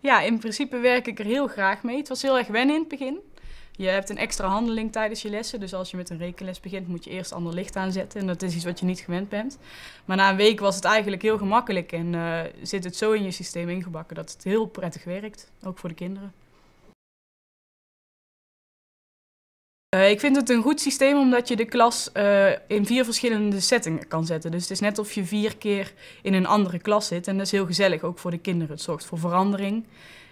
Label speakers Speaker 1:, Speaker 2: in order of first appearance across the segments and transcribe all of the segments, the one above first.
Speaker 1: ja, in principe werk ik er heel graag mee. Het was heel erg wennen in het begin. Je hebt een extra handeling tijdens je lessen. Dus als je met een rekenles begint, moet je eerst ander licht aanzetten. En dat is iets wat je niet gewend bent. Maar na een week was het eigenlijk heel gemakkelijk. En eh, zit het zo in je systeem ingebakken dat het heel prettig werkt. Ook voor de kinderen. Eh, ik vind het een goed systeem omdat je de klas eh, in vier verschillende settingen kan zetten. Dus het is net of je vier keer in een andere klas zit. En dat is heel gezellig, ook voor de kinderen. Het zorgt voor verandering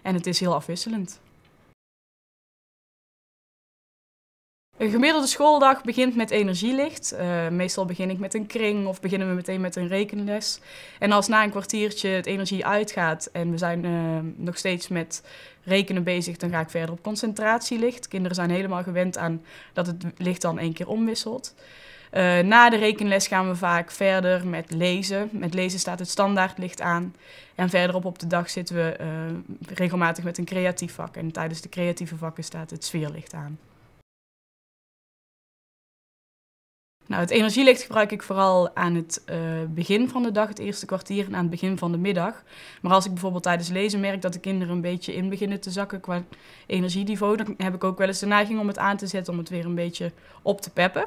Speaker 1: en het is heel afwisselend. Een gemiddelde schooldag begint met energielicht. Eh, meestal begin ik met een kring of beginnen we meteen met een rekenles. En als na een kwartiertje het energie uitgaat en we zijn eh, nog steeds met rekenen bezig, dan ga ik verder op concentratielicht. Kinderen zijn helemaal gewend aan dat het licht dan één keer omwisselt. Eh, na de rekenles gaan we vaak verder met lezen. Met lezen staat het standaardlicht aan. En verderop op de dag zitten we regelmatig met een creatief vak. En tijdens de creatieve vakken staat het sfeerlicht aan. Nou, het energielicht gebruik ik vooral aan het eh, begin van de dag, het eerste kwartier en aan het begin van de middag. Maar als ik bijvoorbeeld tijdens lezen merk dat de kinderen een beetje in beginnen te zakken qua energieniveau, dan heb ik ook wel eens de neiging om het aan te zetten om het weer een beetje op te peppen.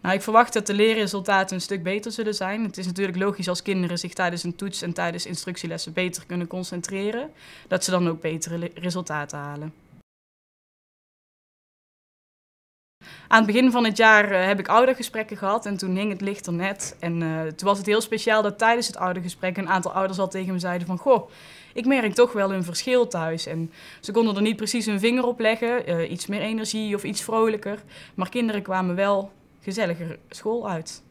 Speaker 1: Nou, ik verwacht dat de leerresultaten een stuk beter zullen zijn. Het is natuurlijk logisch als kinderen zich tijdens een toets en tijdens instructielessen beter kunnen concentreren, dat ze dan ook betere resultaten halen. Aan het begin van het jaar eh, heb ik oudergesprekken gehad en toen hing het licht er net. En eh, toen was het heel speciaal dat tijdens het oudergesprek een aantal ouders al tegen me zeiden van... Goh, ik merk toch wel een verschil thuis. En ze konden er niet precies hun vinger op leggen. Eh, iets meer energie of iets vrolijker. Maar kinderen kwamen wel gezelliger school uit.